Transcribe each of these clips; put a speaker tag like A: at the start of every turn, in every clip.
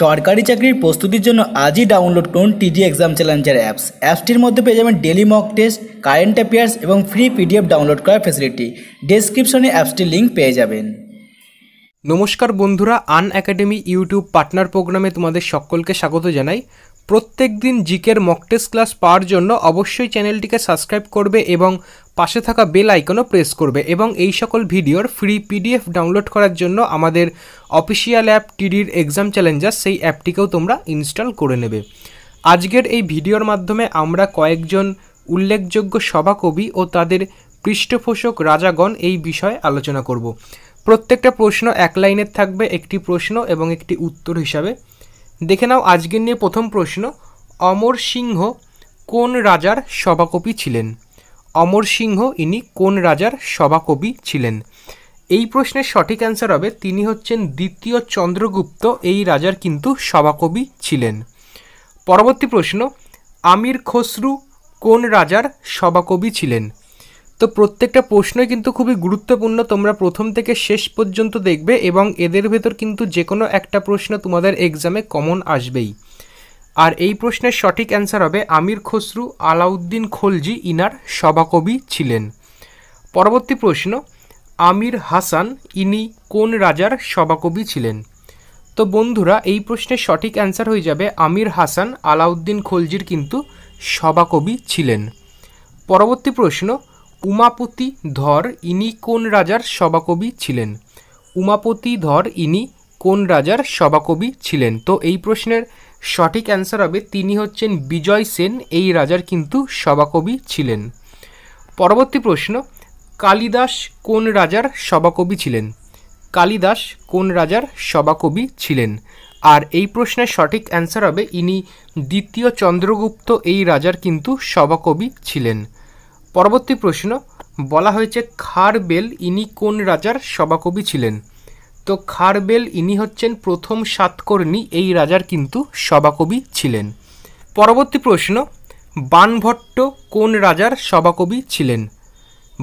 A: সরকারি চাকরির প্রস্তুতির জন্য আজই ডাউনলোড করুন টিজি এক্সাম চ্যালেঞ্জার অ্যাপস অ্যাপসটির মধ্যে পেয়ে যাবেন daily mock test current affairs এবং ফ্রি পিডিএফ ডাউনলোড করার
B: ফেসিলিটি ডিসক্রিপশনে অ্যাপসটির লিঙ্ক পেয়ে যাবেন নমস্কার বন্ধুরা আন একাডেমি ইউটিউব পার্টনার প্রোগ্রামে তোমাদের সকলকে স্বাগত জানাই প্রত্যেক দিন জিকের মকটেস ক্লাস পাওয়ার জন্য অবশ্যই চ্যানেলটিকে সাবস্ক্রাইব করবে এবং পাশে থাকা বেল আইকনও প্রেস করবে এবং এই সকল ভিডিওর ফ্রি পিডিএফ ডাউনলোড করার জন্য আমাদের অফিসিয়াল অ্যাপ টিডির এক্সাম চ্যালেঞ্জার সেই অ্যাপটিকেও তোমরা ইনস্টল করে নেবে আজকের এই ভিডিওর মাধ্যমে আমরা কয়েকজন উল্লেখযোগ্য সভাকবি ও তাদের পৃষ্ঠপোষক রাজাগণ এই বিষয়ে আলোচনা করব প্রত্যেকটা প্রশ্ন এক লাইনের থাকবে একটি প্রশ্ন এবং একটি উত্তর হিসাবে দেখে নাও আজকের নিয়ে প্রথম প্রশ্ন অমর সিংহ কোন রাজার সভাকবি ছিলেন অমর সিংহ ইনি কোন রাজার সভাকবি ছিলেন এই প্রশ্নের সঠিক অ্যান্সার হবে তিনি হচ্ছেন দ্বিতীয় চন্দ্রগুপ্ত এই রাজার কিন্তু সভাকবি ছিলেন পরবর্তী প্রশ্ন আমির খসরু কোন রাজার সভাকবি ছিলেন তো প্রত্যেকটা প্রশ্নই কিন্তু খুবই গুরুত্বপূর্ণ তোমরা প্রথম থেকে শেষ পর্যন্ত দেখবে এবং এদের ভেতর কিন্তু যে কোনো একটা প্রশ্ন তোমাদের এক্সামে কমন আসবেই আর এই প্রশ্নের সঠিক অ্যান্সার হবে আমির খসরু আলাউদ্দিন খলজি ইনার সভাকবি ছিলেন পরবর্তী প্রশ্ন আমির হাসান ইনি কোন রাজার সভাকবি ছিলেন তো বন্ধুরা এই প্রশ্নের সঠিক অ্যান্সার হয়ে যাবে আমির হাসান আলাউদ্দিন খলজির কিন্তু সভাকবি ছিলেন পরবর্তী প্রশ্ন উমাপতি ধর ইনি কোন রাজার সভাকবি ছিলেন উমাপতি ধর ইনি কোন রাজার সভাকবি ছিলেন তো এই প্রশ্নের সঠিক অ্যান্সার হবে তিনি হচ্ছেন বিজয় সেন এই রাজার কিন্তু সভাকবি ছিলেন পরবর্তী প্রশ্ন কালিদাস কোন রাজার সভাকবি ছিলেন কালিদাস কোন রাজার সভাকবি ছিলেন আর এই প্রশ্নের সঠিক অ্যান্সার হবে ইনি দ্বিতীয় চন্দ্রগুপ্ত এই রাজার কিন্তু সভাকবি ছিলেন পরবর্তী প্রশ্ন বলা হয়েছে খারবেল ইনি কোন রাজার সভাকবি ছিলেন তো খারবেল ইনি হচ্ছেন প্রথম সাতকর্ণী এই রাজার কিন্তু সভাকবি ছিলেন পরবর্তী প্রশ্ন বানভট্ট কোন রাজার সভাকবি ছিলেন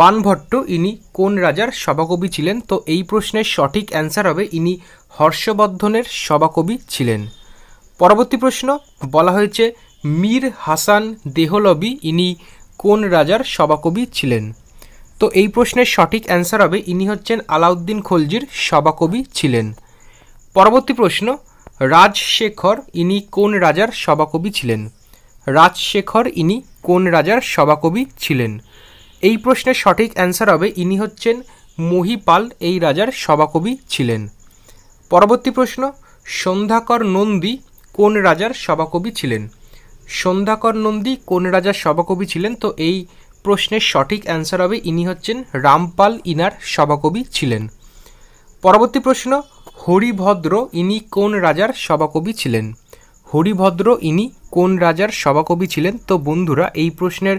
B: বানভট্ট ইনি কোন রাজার সভাকবি ছিলেন তো এই প্রশ্নের সঠিক অ্যান্সার হবে ইনি হর্ষবর্ধনের সভাকবি ছিলেন পরবর্তী প্রশ্ন বলা হয়েছে মীর হাসান দেহলবি ইনি কোন রাজার সভাকবি ছিলেন তো এই প্রশ্নের সঠিক অ্যান্সার হবে ইনি হচ্ছেন আলাউদ্দিন খলজির সভাকবি ছিলেন পরবর্তী প্রশ্ন রাজশেখর ইনি কোন রাজার সভাকবি ছিলেন রাজশেখর ইনি কোন রাজার সভাকবি ছিলেন এই প্রশ্নের সঠিক অ্যান্সার হবে ইনি হচ্ছেন মহিপাল এই রাজার সভাকবি ছিলেন পরবর্তী প্রশ্ন সন্ধ্যাকর নন্দী কোন রাজার সভাকবি ছিলেন সন্ধ্যাকর নন্দী কোন রাজার সভাকবি ছিলেন তো এই প্রশ্নের সঠিক অ্যান্সার হবে ইনি হচ্ছেন রামপাল ইনার সভাকবি ছিলেন পরবর্তী প্রশ্ন হরিভদ্র ইনি কোন রাজার সভাকবি ছিলেন হরিভদ্র ইনি কোন রাজার সভাকবি ছিলেন তো বন্ধুরা এই প্রশ্নের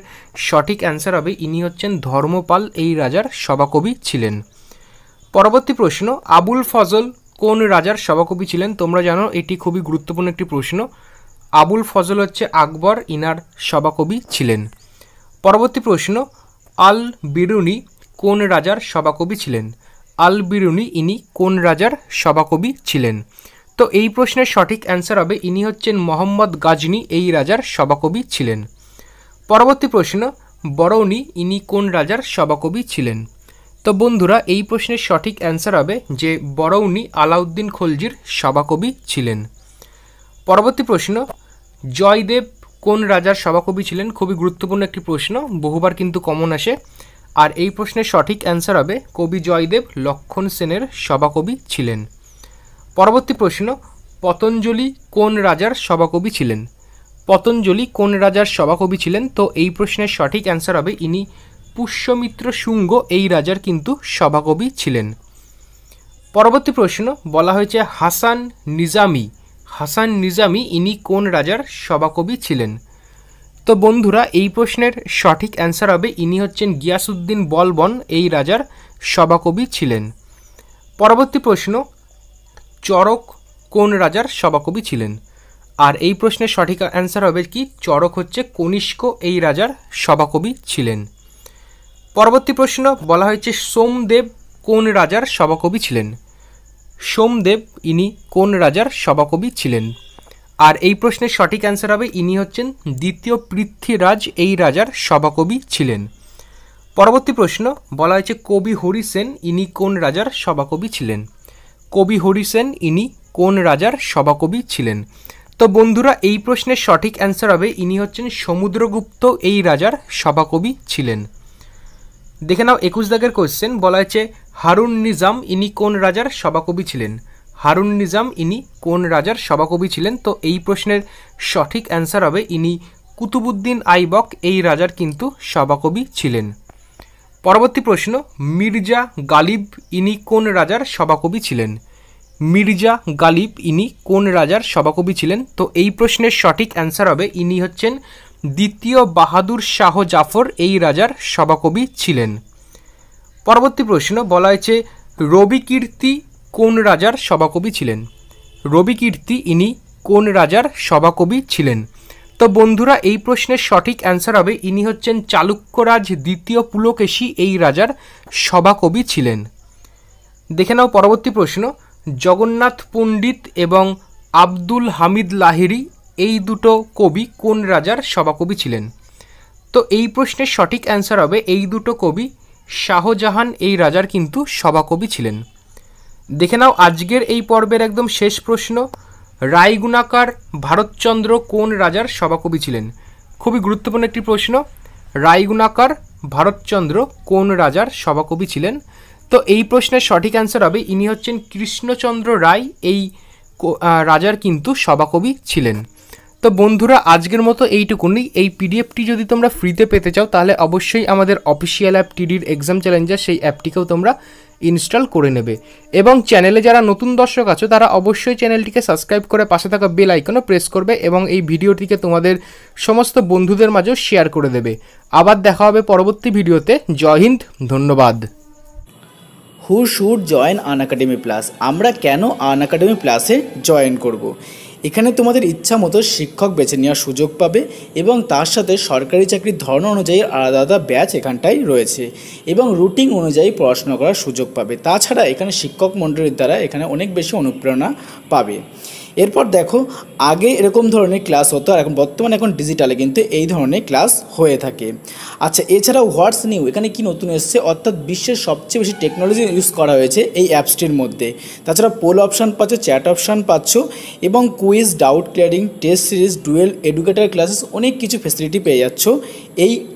B: সঠিক অ্যান্সার হবে ইনি হচ্ছেন ধর্মপাল এই রাজার সভাকবি ছিলেন পরবর্তী প্রশ্ন আবুল ফজল কোন রাজার সভাকবি ছিলেন তোমরা জানো এটি খুবই গুরুত্বপূর্ণ একটি প্রশ্ন আবুল ফজল হচ্ছে আকবর ইনার সভাকবি ছিলেন পরবর্তী প্রশ্ন আল বিরুনি কোন রাজার সভাকবি ছিলেন আল বিরুনি ইনি কোন রাজার সভাকবি ছিলেন তো এই প্রশ্নের সঠিক অ্যান্সার হবে ইনি হচ্ছেন মোহাম্মদ গাজনি এই রাজার সভাকবি ছিলেন পরবর্তী প্রশ্ন বরৌনি ইনি কোন রাজার সভাকবি ছিলেন তো বন্ধুরা এই প্রশ্নের সঠিক অ্যান্সার হবে যে বরৌনি আলাউদ্দিন খলজির সভাকবি ছিলেন পরবর্তী প্রশ্ন জয়দেব কোন রাজার সভাকবি ছিলেন খুবই গুরুত্বপূর্ণ একটি প্রশ্ন বহুবার কিন্তু কমন আসে আর এই প্রশ্নের সঠিক অ্যান্সার হবে কবি জয়দেব লক্ষণ সেনের সভাকবি ছিলেন পরবর্তী প্রশ্ন পতঞ্জলি কোন রাজার সভাকবি ছিলেন পতঞ্জলি কোন রাজার সভাকবি ছিলেন তো এই প্রশ্নের সঠিক অ্যান্সার হবে ইনি পুষ্যমিত্র শুঙ্গ এই রাজার কিন্তু সভাকবি ছিলেন পরবর্তী প্রশ্ন বলা হয়েছে হাসান নিজামি হাসান নিজামি ইনি কোন রাজার সভাকবি ছিলেন তো বন্ধুরা এই প্রশ্নের সঠিক অ্যান্সার হবে ইনি হচ্ছেন গিয়াসুদ্দিন বলবন এই রাজার সভাকবি ছিলেন পরবর্তী প্রশ্ন চরক কোন রাজার সভাকবি ছিলেন আর এই প্রশ্নের সঠিক অ্যান্সার হবে কি চরক হচ্ছে কনিষ্ক এই রাজার সভাকবি ছিলেন পরবর্তী প্রশ্ন বলা হয়েছে সোমদেব কোন রাজার সভাকবি ছিলেন সোমদেব ইনি কোন রাজার সভাকবি ছিলেন আর এই প্রশ্নের সঠিক অ্যান্সার হবে ইনি হচ্ছেন দ্বিতীয় পৃথ্বীরাজ এই রাজার সভাকবি ছিলেন পরবর্তী প্রশ্ন বলা হয়েছে কবি হরি সেন ইনি কোন রাজার সভাকবি ছিলেন কবি হরি সেন ইনি কোন রাজার সভাকবি ছিলেন তো বন্ধুরা এই প্রশ্নের সঠিক অ্যান্সার হবে ইনি হচ্ছেন সমুদ্রগুপ্ত এই রাজার সভাকবি ছিলেন দেখে নাও একুশ দাগের কোয়েশ্চেন বলা হয়েছে হারুন নিজাম ইনি কোন রাজার সভাকবি ছিলেন হারুন নিজাম ইনি কোন রাজার সভাকবি ছিলেন তো এই প্রশ্নের সঠিক অ্যান্সার হবে ইনি কুতুবুদ্দিন আইবক এই রাজার কিন্তু সভাকবি ছিলেন পরবর্তী প্রশ্ন মির্জা গালিব ইনি কোন রাজার সভাকবি ছিলেন মির্জা গালিব ইনি কোন রাজার সভাকবি ছিলেন তো এই প্রশ্নের সঠিক অ্যান্সার হবে ইনি হচ্ছেন দ্বিতীয় বাহাদুর শাহ জাফর এই রাজার সভাকবি ছিলেন পরবর্তী প্রশ্ন বলা হয়েছে রবি কীর্তি কোন রাজার সভাকবি ছিলেন রবি কীর্তি ইনি কোন রাজার সভাকবি ছিলেন তো বন্ধুরা এই প্রশ্নের সঠিক অ্যান্সার হবে ইনি হচ্ছেন চালুক্যরাজ দ্বিতীয় পুলকেশী এই রাজার সভাকবি ছিলেন দেখে নাও পরবর্তী প্রশ্ন জগন্নাথ পণ্ডিত এবং আব্দুল হামিদ লাহিরি এই দুটো কবি কোন রাজার সভাকবি ছিলেন তো এই প্রশ্নের সঠিক অ্যান্সার হবে এই দুটো কবি শাহজাহান এই রাজার কিন্তু সভাকবি ছিলেন দেখে নাও আজকের এই পর্বের একদম শেষ প্রশ্ন রায়গুণাকার ভারতচন্দ্র কোন রাজার সভাকবি ছিলেন খুবই গুরুত্বপূর্ণ একটি প্রশ্ন রায়গুণাকার ভারতচন্দ্র কোন রাজার সভাকবি ছিলেন তো এই প্রশ্নের সঠিক অ্যান্সার হবে ইনি হচ্ছেন কৃষ্ণচন্দ্র রায় এই রাজার কিন্তু সভাকবি ছিলেন তো বন্ধুরা আজকের মতো এইটুকুনি এই পিডিএফটি যদি তোমরা ফ্রিতে পেতে চাও তাহলে অবশ্যই আমাদের অফিসিয়াল অ্যাপ টিডির এক্সাম চ্যালেঞ্জার সেই অ্যাপটিকেও তোমরা ইনস্টল করে নেবে এবং চ্যানেলে যারা নতুন দর্শক আছো তারা অবশ্যই চ্যানেলটিকে সাবস্ক্রাইব করে পাশে থাকা বেল আইকনও প্রেস করবে এবং এই ভিডিওটিকে তোমাদের সমস্ত বন্ধুদের মাঝেও শেয়ার করে দেবে আবার দেখা হবে পরবর্তী ভিডিওতে জয় হিন্দ ধন্যবাদ who should join Unacademy plus আমরা কেন আন একাডেমি
A: প্লাসে জয়েন করব এখানে তোমাদের ইচ্ছা মতো শিক্ষক বেছে নেওয়ার সুযোগ পাবে এবং তার সাথে সরকারি চাকরির ধরন অনুযায়ী আলাদা আলাদা ব্যাচ এখানটায় রয়েছে এবং রুটিন অনুযায়ী পড়াশোনা করার সুযোগ পাবে তাছাড়া এখানে শিক্ষক মণ্ডলীর দ্বারা এখানে অনেক বেশি অনুপ্রেরণা পাবে এরপর দেখো আগে এরকম ধরনের ক্লাস হতো আর এখন বর্তমানে এখন ডিজিটালে কিন্তু এই ধরনের ক্লাস হয়ে থাকে আচ্ছা এছাড়াও হোয়াটস নিউ এখানে কি নতুন এসছে অর্থাৎ বিশ্বের সবচেয়ে বেশি টেকনোলজি ইউজ করা হয়েছে এই অ্যাপসটির মধ্যে তাছাড়া পোল অপশান পাচ্ছ চ্যাট অপশান পাচ্ছ এবং quiz doubt clearing test series duel educator classes অনেক কিছু ফেসিলিটি পেয়ে যাচ্ছ এই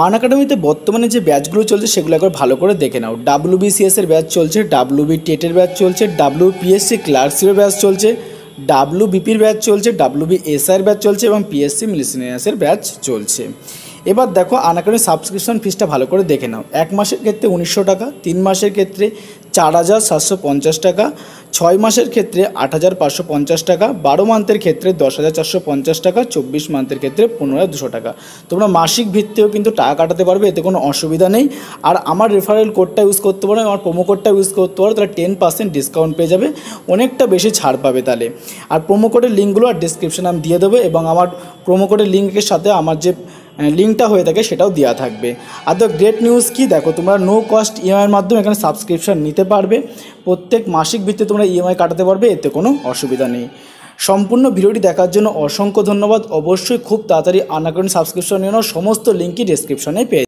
A: আন একাডেমিতে বর্তমানে যে ব্যাচগুলো চলছে সেগুলো একবার ভালো করে দেখে নাও ডাব্লু এর ব্যাচ চলছে ডাব্লু বি টেটের ব্যাচ চলছে ডাব্লু পিএসসি ক্লার্কসির ব্যাচ চলছে ডাব্লু বিপির ব্যাচ চলছে ডাব্লু বি এসআইয়ের ব্যাচ চলছে এবং পিএসসি মিলিসিনিয়াসের ব্যাচ চলছে এবার দেখো আন একাডেমি সাবস্ক্রিপশন ফিসটা ভালো করে দেখে নাও এক মাসের ক্ষেত্রে উনিশশো টাকা তিন মাসের ক্ষেত্রে চার হাজার সাতশো পঞ্চাশ টাকা ছয় মাসের ক্ষেত্রে আট হাজার পাঁচশো পঞ্চাশ টাকা বারো মান্থের ক্ষেত্রে দশ হাজার চারশো পঞ্চাশ টাকা চব্বিশ মান্থের ক্ষেত্রে পনেরো হাজার দুশো টাকা তোমরা মাসিক ভিত্তিও কিন্তু টাকা কাটাতে পারবে এতে কোনো অসুবিধা নেই আর আমার রেফারেল কোডটা ইউজ করতে পারো আমার প্রোমো কোডটা ইউজ করতে পারো তাহলে টেন পার্সেন্ট ডিসকাউন্ট পেয়ে যাবে অনেকটা বেশি ছাড় পাবে তাহলে আর প্রোমো কোডের লিঙ্কগুলো আর ডিসক্রিপশানে আমি দিয়ে দেবো এবং আমার প্রোমো কোডের লিঙ্কের সাথে আমার যে লিঙ্কটা মানে হয়ে থাকে সেটাও দেওয়া থাকবে আর তো গ্রেট নিউজ কি দেখো তোমরা নো কস্ট ইএমআইয়ের মাধ্যমে এখানে সাবস্ক্রিপশান নিতে পারবে প্রত্যেক মাসিক ভিত্তিতে তোমরা ইএমআই e কাটাতে পারবে এতে কোনো অসুবিধা নেই সম্পূর্ণ ভিডিওটি দেখার জন্য অসংখ্য ধন্যবাদ অবশ্যই খুব তাড়াতাড়ি আনাকরণ সাবস্ক্রিপশন নিয়ে সমস্ত লিঙ্কই ডিসক্রিপশনে পেয়ে